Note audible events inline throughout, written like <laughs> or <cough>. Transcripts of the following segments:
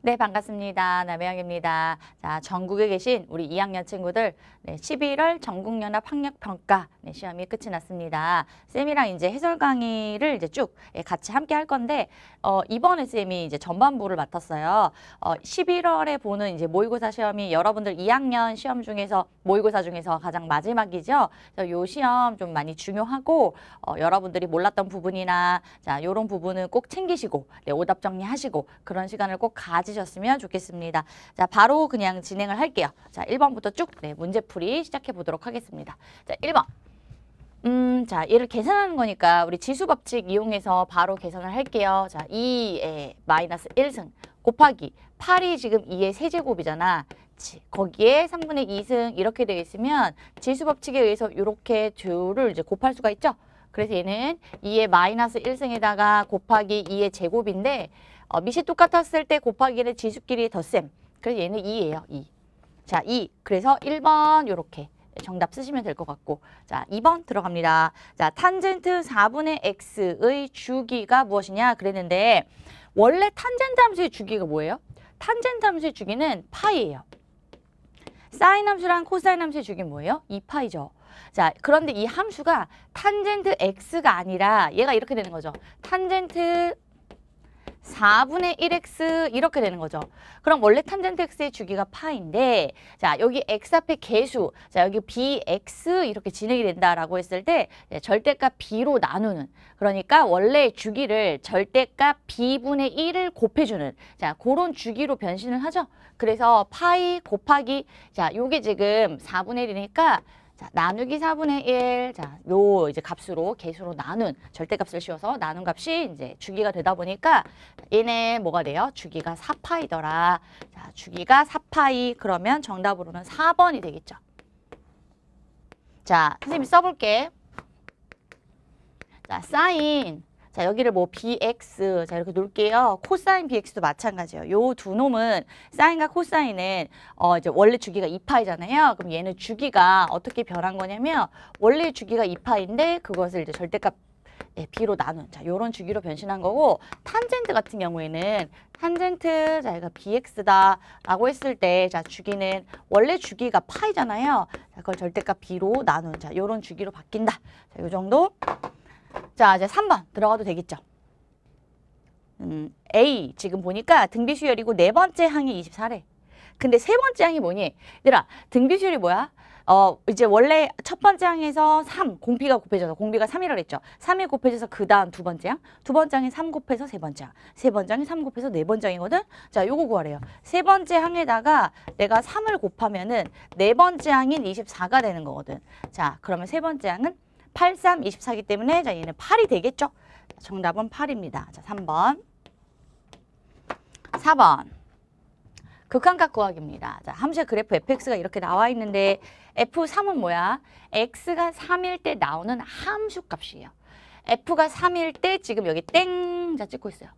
네, 반갑습니다. 남혜영입니다. 자, 전국에 계신 우리 2학년 친구들 네, 11월 전국연합 학력평가 네, 시험이 끝이 났습니다. 쌤이랑 이제 해설 강의를 이제 쭉 예, 같이 함께 할 건데 어, 이번에 쌤이 이제 전반부를 맡았어요. 어, 11월에 보는 이제 모의고사 시험이 여러분들 2학년 시험 중에서 모의고사 중에서 가장 마지막이죠. 그래서 요 시험 좀 많이 중요하고 어, 여러분들이 몰랐던 부분이나 자, 요런 부분은 꼭 챙기시고 네, 오답 정리하시고 그런 시간을 꼭 가지 가지셨으면 좋겠습니다. 자, 바로 그냥 진행을 할게요. 자, 1번부터 쭉 네, 문제풀이 시작해 보도록 하겠습니다. 자, 1번. 음, 자, 얘를 계산하는 거니까 우리 지수 법칙 이용해서 바로 계산을 할게요. 자, 2에 마이너스 1승 곱하기 8이 지금 2의 세제곱이잖아. 거기에 3분의 2승 이렇게 되어 있으면 지수 법칙에 의해서 이렇게 둘를 이제 곱할 수가 있죠. 그래서 얘는 2의 마이너스 1승에다가 곱하기 2의 제곱인데 어, 밑이 똑같았을 때 곱하기는 지수끼리 더셈. 그래서 얘는 2예요. 2. 자, 2. 그래서 1번 요렇게 정답 쓰시면 될 것 같고 자 2번 들어갑니다. 자 탄젠트 4분의 x의 주기가 무엇이냐 그랬는데 원래 탄젠트 함수의 주기가 뭐예요? 탄젠트 함수의 주기는 파이예요. 사인 함수랑 코사인 함수의 주기는 뭐예요? 2파이죠. 자 그런데 이 함수가 탄젠트 x가 아니라 얘가 이렇게 되는 거죠. 탄젠트 4분의 1x 이렇게 되는 거죠. 그럼 원래 탄젠트 x의 주기가 파인데 자 여기 x 앞에 개수 자 여기 bx 이렇게 진행이 된다라고 했을 때 절대값 b로 나누는 그러니까 원래 주기를 절대값 b분의 1을 곱해주는 자 그런 주기로 변신을 하죠. 그래서 파이 곱하기 자 요게 지금 4분의 1이니까 자, 나누기 4분의 1, 자, 요 이제 값으로 개수로 나눈 절대값을 씌워서 나눈 값이 이제 주기가 되다 보니까 얘네 뭐가 돼요? 주기가 4파이더라. 자, 주기가 4파이 그러면 정답으로는 4번이 되겠죠. 자, 선생님이 써볼게. 자, 사인 자, 여기를 뭐 bx 자 이렇게 놓을게요. 코사인 bx도 마찬가지예요. 요 두 놈은 사인과 코사인은 어 이제 원래 주기가 2파이잖아요. 그럼 얘는 주기가 어떻게 변한 거냐면 원래 주기가 2파인데 그것을 이제 절대값 예, b로 나눈 자 요런 주기로 변신한 거고 탄젠트 같은 경우에는 탄젠트 자 얘가 bx다 라고 했을 때 자 주기는 원래 주기가 파이잖아요 자, 그걸 절대값 b로 나눈 자 요런 주기로 바뀐다 자요 정도 자, 이제 3번 들어가도 되겠죠. 음, A 지금 보니까 등비수열이고 네 번째 항이 24래. 근데 세 번째 항이 뭐니? 얘들아, 등비수열이 뭐야? 어, 이제 원래 첫 번째 항에서 3, 공비가 곱해져서, 공비가 3이라고 했죠. 3이 곱해져서 그 다음 두 번째 항, 두 번째 항이 3 곱해서 세 번째 항, 세 번째 항이 3 곱해서 네 번째 항이거든? 자, 요거 구하래요. 세 번째 항에다가 내가 3을 곱하면은 네 번째 항인 24가 되는 거거든. 자, 그러면 세 번째 항은 8, 3, 24기 때문에 자 얘는 8이 되겠죠? 정답은 8입니다. 자 3번. 4번. 극한값 구하기입니다. 자, 함수의 그래프 fx가 이렇게 나와 있는데 f3은 뭐야? x가 3일 때 나오는 함수 값이에요. f가 3일 때 지금 여기 땡! 자, 찍고 있어요.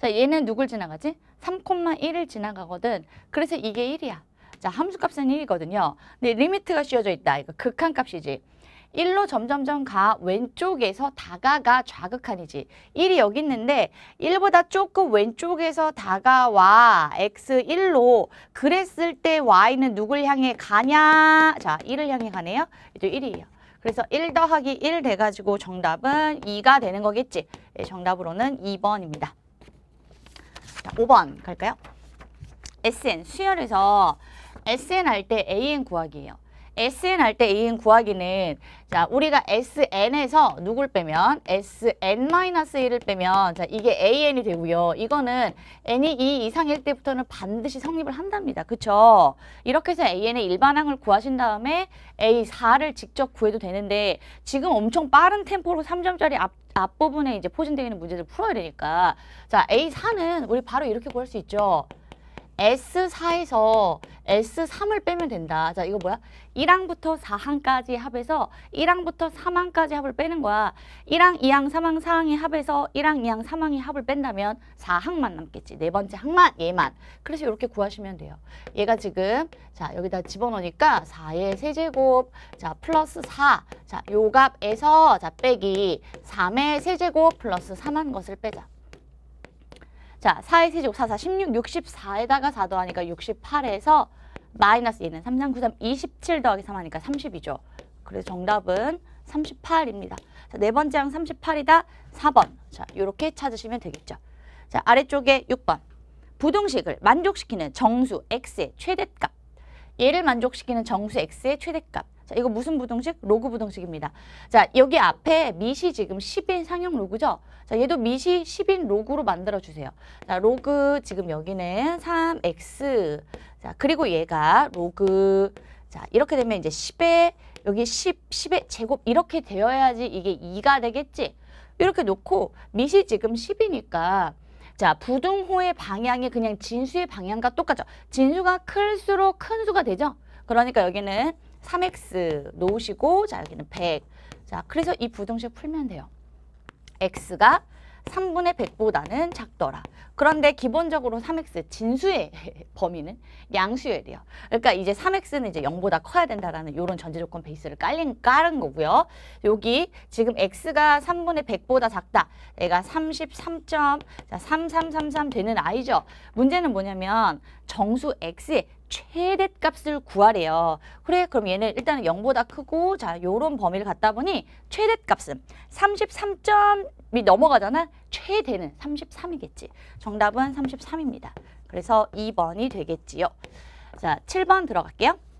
자, 얘는 누굴 지나가지? 3,1을 지나가거든. 그래서 이게 1이야. 자, 함수 값은 1이거든요. 근데 리미트가 씌워져 있다. 이거 극한 값이지. 1로 점점점 가 왼쪽에서 다가가 좌극한이지 1이 여기 있는데 1보다 조금 왼쪽에서 다가와 x1로 그랬을 때 y는 누굴 향해 가냐 자 1을 향해 가네요 이도 1이에요 그래서 1 더하기 1 돼가지고 정답은 2가 되는 거겠지 네, 정답으로는 2번입니다 자, 5번 갈까요? SN 수열에서 SN 할 때 AN 구하기예요 SN 할때 2인 구하기는 자 우리가 SN에서 누굴 빼면 SN-1을 빼면 자 이게 AN이 되고요. 이거는 N이 2 이상일 때부터는 반드시 성립을 한답니다. 그렇죠 이렇게 해서 AN의 일반항을 구하신 다음에 A4를 직접 구해도 되는데 지금 엄청 빠른 템포로 3점짜리 앞 앞부분에 이제 포진되어 있는 문제를 풀어야 되니까 자 A4는 우리 바로 이렇게 구할 수 있죠. S4에서 S3을 빼면 된다. 자, 이거 뭐야? 1항부터 4항까지 합해서 1항부터 3항까지 합을 빼는 거야. 1항, 2항, 3항, 4항이 합해서 1항, 2항, 3항이 합을 뺀다면 4항만 남겠지. 네 번째 항만, 얘만. 그래서 이렇게 구하시면 돼요. 얘가 지금 자, 여기다 집어넣으니까 4의 세제곱, 자, 플러스 4. 자, 요 값에서 자, 빼기 3의 세제곱 플러스 3한 것을 빼자. 자, 4의 세제곱 4, 4, 16, 64에다가 4 더하니까 68에서 마이너스 얘는 3, 3, 9, 3, 27 더하기 3 하니까 30이죠. 그래서 정답은 38입니다. 자, 네 번째 항 38이다. 4번. 자, 이렇게 찾으시면 되겠죠. 자, 아래쪽에 6번. 부등식을 만족시키는 정수 x의 최댓값. 얘를 만족시키는 정수 x의 최댓값. 자, 이거 무슨 부등식? 로그 부등식입니다. 자, 여기 앞에 미시 지금 10인 상형 로그죠? 자, 얘도 미시 10인 로그로 만들어 주세요. 자, 로그 지금 여기는 3x. 자, 그리고 얘가 로그 자, 이렇게 되면 이제 10에 여기 10, 10의 제곱 이렇게 되어야지 이게 2가 되겠지. 이렇게 놓고 미시 지금 10이니까 자, 부등호의 방향이 그냥 진수의 방향과 똑같죠. 진수가 클수록 큰 수가 되죠. 그러니까 여기는 3x 놓으시고 자 여기는 100. 자 그래서 이 부등식 풀면 돼요. x가 3분의 100보다는 작더라. 그런데 기본적으로 3x 진수의 <laughs> 범위는 양수여 돼요. 그러니까 이제 3x는 이제 0보다 커야 된다라는 이런 전제 조건 베이스를 깔린, 깔은 거고요. 여기 지금 x가 3분의 100보다 작다. 얘가 33.3333 되는 아이죠. 문제는 뭐냐면 정수 x의 최대값을 구하래요. 그래 그럼 얘는 일단 은 0보다 크고 자 요런 범위를 갖다 보니 최대값은 33점이 넘어가잖아. 최대는 33이겠지. 정답은 33입니다. 그래서 2번이 되겠지요. 자 7번 들어갈게요.